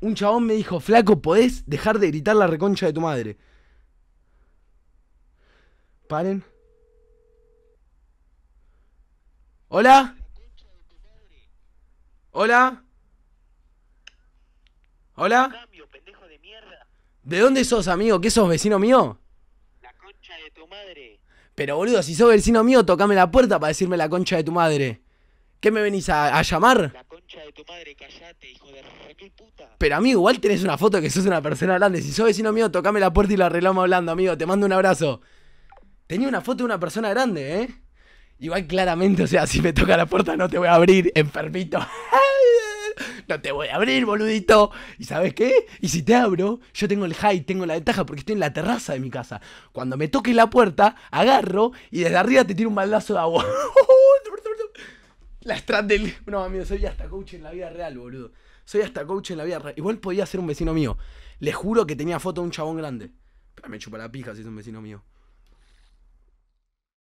un chabón me dijo, flaco, ¿podés dejar de gritar la reconcha de tu madre? Paren. Hola. Hola. Hola. ¿De dónde sos, amigo? ¿Qué sos, vecino mío? La concha de tu madre. Pero boludo, si sos vecino mío, tocame la puerta para decirme la concha de tu madre. ¿Qué me venís a, a llamar? tu madre, callate, hijo de puta. Pero amigo, igual tenés una foto que sos una persona grande. Si sos vecino mío, tocame la puerta y la arreglamos hablando, amigo. Te mando un abrazo. Tenía una foto de una persona grande, ¿eh? Igual claramente, o sea, si me toca la puerta no te voy a abrir, enfermito. no te voy a abrir, boludito. ¿Y sabes qué? Y si te abro, yo tengo el high, tengo la ventaja porque estoy en la terraza de mi casa. Cuando me toques la puerta, agarro y desde arriba te tiro un baldazo de agua. ¡Oh, la strat No, amigo, soy hasta coach en la vida real, boludo. Soy hasta coach en la vida real. Igual podía ser un vecino mío. le juro que tenía foto de un chabón grande. Pero me chupa la pija si es un vecino mío.